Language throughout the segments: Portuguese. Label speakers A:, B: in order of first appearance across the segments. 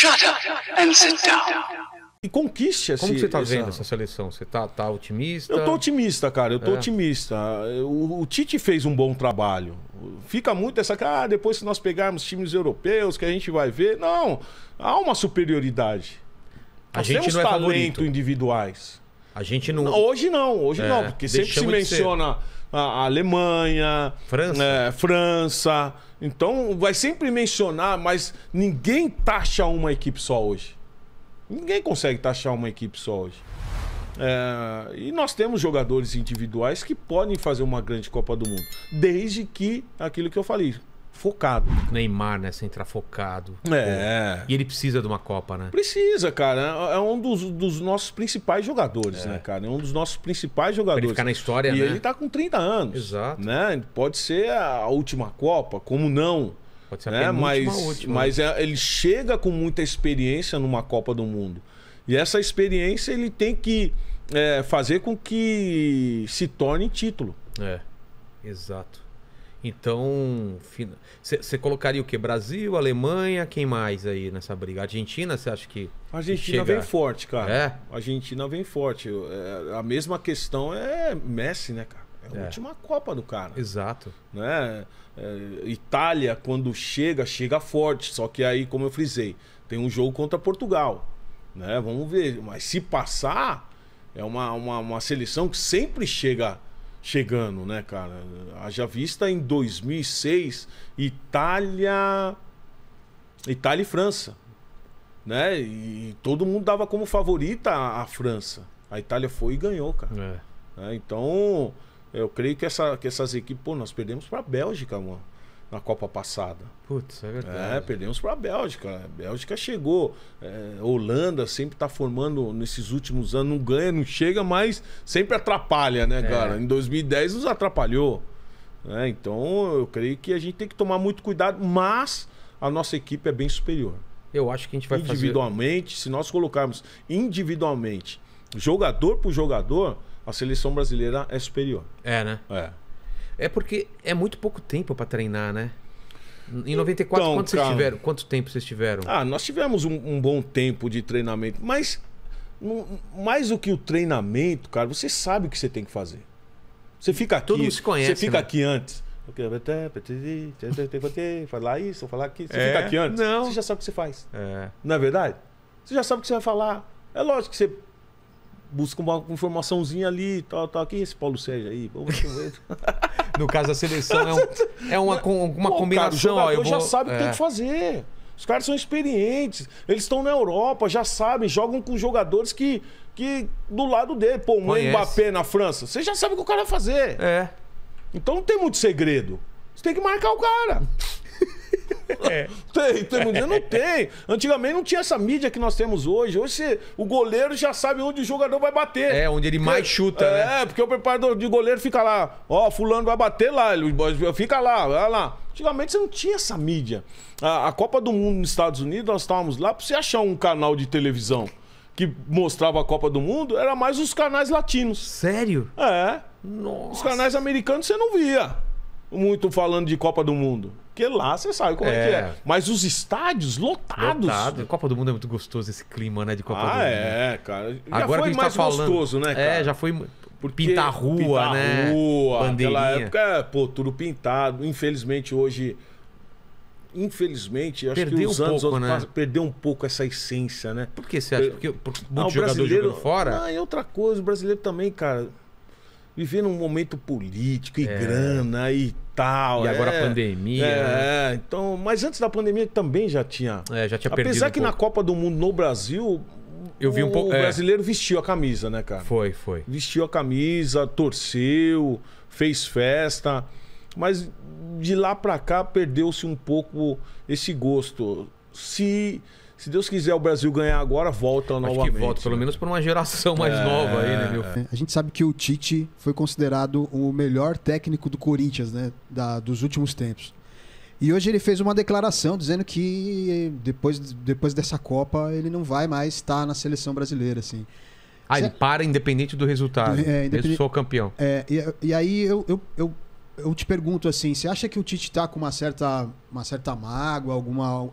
A: Shut up and sit down. E conquiste assim. Como você está vendo essa seleção? Você está tá otimista? Eu estou otimista, cara. Eu estou é. otimista. O, o, Tite fez um bom trabalho. Fica muito essa cara, ah, depois se nós pegarmos times europeus, que a gente vai ver. Não, há uma superioridade. Nós a gente temos não é talento favorito. individuais. A gente não. Hoje não, hoje é, não, porque sempre se menciona a Alemanha, França. É, França. Então vai sempre mencionar, mas ninguém taxa uma equipe só hoje. Ninguém consegue taxar uma equipe só hoje. É, e nós temos jogadores individuais que podem fazer uma grande Copa do Mundo, desde que aquilo que eu falei, focado. Neymar, né? Sem entrar focado. É. E ele precisa de uma Copa, né? Precisa, cara. É um dos, dos nossos principais jogadores, é. né, cara? É um dos nossos principais jogadores. Pra ele ficar na história, e né? E ele tá com 30 anos. Exato. Né? Pode ser a última Copa, como não? Pode ser né? a mas, última. Mas é, ele chega com muita experiência numa Copa do Mundo. E essa experiência ele tem que é, fazer com que se torne título. É, exato. Então, você colocaria o que? Brasil, Alemanha, quem mais aí nessa briga? Argentina, você acha que. A Argentina chega... vem forte, cara. É? A Argentina vem forte. É, a mesma questão é Messi, né, cara? É a é. última Copa do cara. Exato. Né? É, Itália, quando chega, chega forte. Só que aí, como eu frisei, tem um jogo contra Portugal. Né? Vamos ver. Mas se passar, é uma, uma, uma seleção que sempre chega chegando, né, cara? Haja vista em 2006, Itália, Itália e França, né? E todo mundo dava como favorita a, a França. A Itália foi e ganhou, cara. É. É, então, eu creio que, essa, que essas equipes, pô, nós perdemos para a Bélgica, mano na Copa passada. Putz, é verdade. É, perdemos para a Bélgica. A Bélgica chegou. É, Holanda sempre está formando nesses últimos anos. Não ganha, não chega, mas sempre atrapalha, né, é. cara? Em 2010 nos atrapalhou. É, então eu creio que a gente tem que tomar muito cuidado, mas a nossa equipe é bem superior. Eu acho que a gente vai individualmente, fazer... se nós colocarmos individualmente, jogador por jogador, a seleção brasileira é superior. É, né? É. É porque é muito pouco tempo para treinar, né? Em 94, então, quanto, cara... vocês tiveram, quanto tempo vocês tiveram? Ah, nós tivemos um, um bom tempo de treinamento, mas no, mais do que o treinamento, cara, você sabe o que você tem que fazer. Você fica aqui. Todo mundo se conhece. Você fica né? aqui antes. Falar isso, falar aquilo. Você é? fica aqui antes. Não. Você já sabe o que você faz. É. Não é verdade? Você já sabe o que você vai falar. É lógico que você busca uma informaçãozinha ali, tal, tal. Quem é esse Paulo Sérgio aí? Vamos ver. no caso da seleção, é, um, é uma, uma Pô, combinação. Cara, o ó, eu vou... já sabe o é. que tem é. que fazer. Os caras são experientes, eles estão na Europa, já sabem, jogam com jogadores que, que do lado dele. Pô, um Mbappé na França, você já sabe o que o cara vai fazer. É. Então não tem muito segredo. Você tem que marcar o cara. É. Tem, tem dia, Não tem. Antigamente não tinha essa mídia que nós temos hoje. Hoje você, o goleiro já sabe onde o jogador vai bater. É, onde ele porque, mais chuta, é, né? É, porque o preparador de goleiro fica lá. Ó, oh, fulano vai bater lá, ele fica lá, vai lá. Antigamente você não tinha essa mídia. A, a Copa do Mundo nos Estados Unidos, nós estávamos lá para você achar um canal de televisão que mostrava a Copa do Mundo, era mais os canais latinos. Sério? É. Nossa. Os canais americanos você não via muito falando de Copa do Mundo. Porque lá você sabe como é, é que é. Mas os estádios lotados. Lotado. Copa do Mundo é muito gostoso esse clima, né? De Copa ah, do Mundo. É, cara. Já Agora foi tá mais tá falando, gostoso, né, é, cara? É, já foi. Porque pintar a rua, pintar né? rua, naquela época, é, pô, tudo pintado. Infelizmente hoje. Infelizmente, acho perdeu que os um anos pouco, né? perdeu um pouco essa essência, né? Por que você acha? Porque, ah, o muito ah, jogador jogando fora. Ah, e outra coisa, o brasileiro também, cara vivendo um momento político e é. grana e tal. E agora é, a pandemia. É, né? então, mas antes da pandemia também já tinha. É, já tinha Apesar que pouco. na Copa do Mundo no Brasil. Eu vi um pouco. O é. brasileiro vestiu a camisa, né, cara? Foi, foi. Vestiu a camisa, torceu, fez festa. Mas de lá para cá perdeu-se um pouco esse gosto. Se se Deus quiser o Brasil ganhar agora, volta Acho novamente. que volta, né? pelo menos para uma geração mais é... nova aí, né, meu? É, a gente sabe que o Tite foi considerado o melhor técnico do Corinthians, né? Da, dos últimos tempos. E hoje ele fez uma declaração dizendo que eh, depois, depois dessa Copa ele não vai mais estar na seleção brasileira, assim. Ah, ele para independente do resultado. É, independente... sou campeão. É, e, e aí eu, eu, eu, eu, te pergunto assim, você acha que o Tite está com uma certa, uma certa mágoa, alguma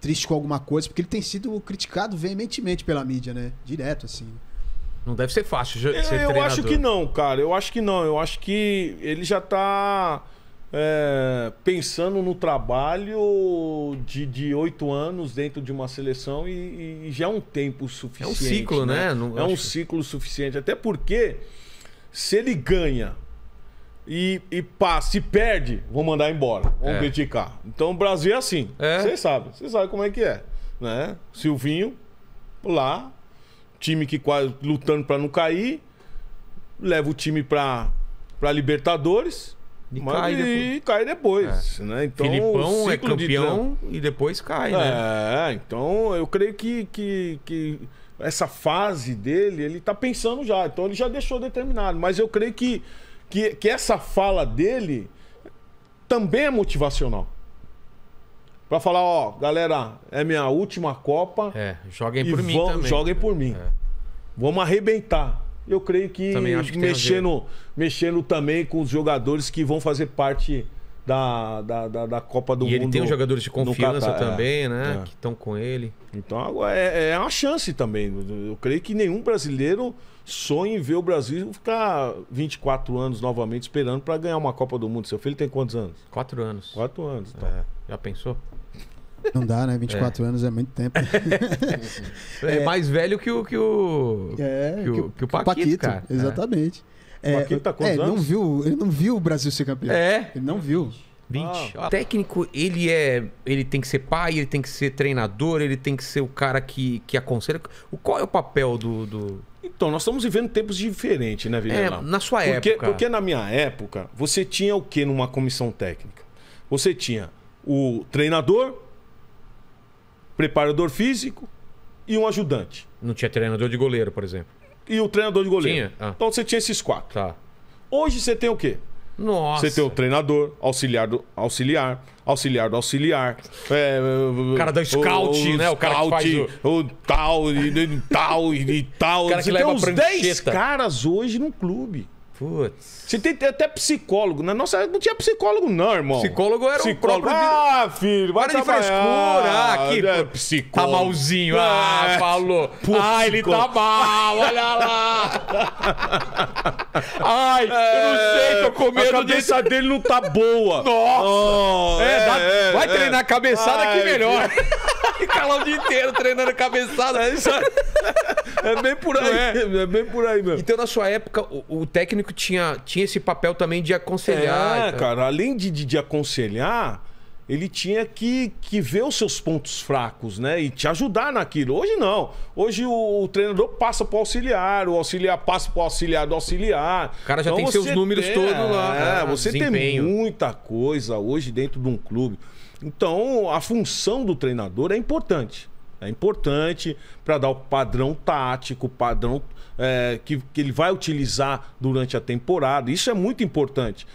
A: triste com alguma coisa, porque ele tem sido criticado veementemente pela mídia, né? Direto, assim. Não deve ser fácil ser eu, treinador. Eu acho que não, cara. Eu acho que não. Eu acho que ele já tá é, pensando no trabalho de oito anos dentro de uma seleção e, e, já é um tempo suficiente. É um ciclo, né? né? Não, é um que... ciclo suficiente. Até porque se ele ganha e, e pá, se perde, vão mandar embora, vão é. criticar. Então o Brasil é assim. Vocês é. sabem, vocês como é que é. Né? Silvinho, lá, time que quase lutando para não cair, leva o time para pra Libertadores. E cai depois. E cai depois é. né? Então, Filipão é campeão de... e depois cai, né? É, então eu creio que, que, que essa fase dele, ele está pensando já. Então ele já deixou determinado. Mas eu creio que que, que essa fala dele também é motivacional. Pra falar, ó, galera, é minha última Copa. É, joguem por mim. Também. Joguem por mim. É. Vamos arrebentar. Eu creio que, acho que mexendo, mexendo também com os jogadores que vão fazer parte da, da, da, da Copa do e Mundo. E ele tem um jogadores de confiança também, é, né? É. é. Que estão com ele. Então agora é, é uma chance também. Eu creio que nenhum brasileiro sonha em ver o Brasil ficar 24 anos novamente esperando para ganhar uma Copa do Mundo. Seu filho tem quantos anos? Quatro anos. Quatro anos. Então. É, já pensou? Não dá, né? 24 é. anos é muito tempo. é, mais velho que o que o, é, que o, que o Paquito, Paquito cara. É. Exatamente. É. É, Marquinhos tá é, não viu, ele não viu o Brasil ser campeão. É. Ele não viu. 20. Ah. ah. Técnico, ele é. Ele tem que ser pai, ele tem que ser treinador, ele tem que ser o cara que, que aconselha. Qual é o papel do. do... Então, nós estamos vivendo tempos diferentes, né, é, Vilela? É, na sua porque, época. Porque na minha época, você tinha o que numa comissão técnica? Você tinha o treinador, preparador físico e um ajudante. Não tinha treinador de goleiro, por exemplo e o treinador de goleiro. Ah. Então você tinha esses quatro. Tá. Hoje você tem o quê? Nossa. Você tem o treinador, auxiliar do auxiliar, auxiliar do auxiliar. É, o cara da scout, o, o né? O scout, cara que faz o... o tal, e, e tal, e, e tal. Você tem uns 10 caras hoje no clube. Putz. Você tem até psicólogo. Na né? nossa não tinha psicólogo, não, irmão. Psicólogo era psicólogo. o próprio. Ah, filho, Para de frescura. Ah, aqui, é psicólogo. Tá malzinho. Ah, é. falou. Pô, ah, ele tá mal, olha lá. Ai, é, eu não é. sei, tô com medo. A cabeça dele não tá boa. Nossa! Oh, é, dá... é, vai é. treinar cabeçada Ai, que melhor. Ficar lá o dia inteiro treinando cabeçada. É isso aí. É bem por aí. É? é? bem por aí mesmo. Então, na sua época, o, o técnico tinha, tinha esse papel também de aconselhar. É, cara. Além de, de, de, aconselhar, ele tinha que, que ver os seus pontos fracos, né? E te ajudar naquilo. Hoje não. Hoje o, o treinador passa pro auxiliar, o auxiliar passa pro auxiliar do auxiliar. O cara já então, tem seus números tem, todos lá. É, né? você desempenho. tem muita coisa hoje dentro de um clube. Então, a função do treinador é importante. É importante para dar o padrão tático, o padrão é, que, que ele vai utilizar durante a temporada. Isso é muito importante.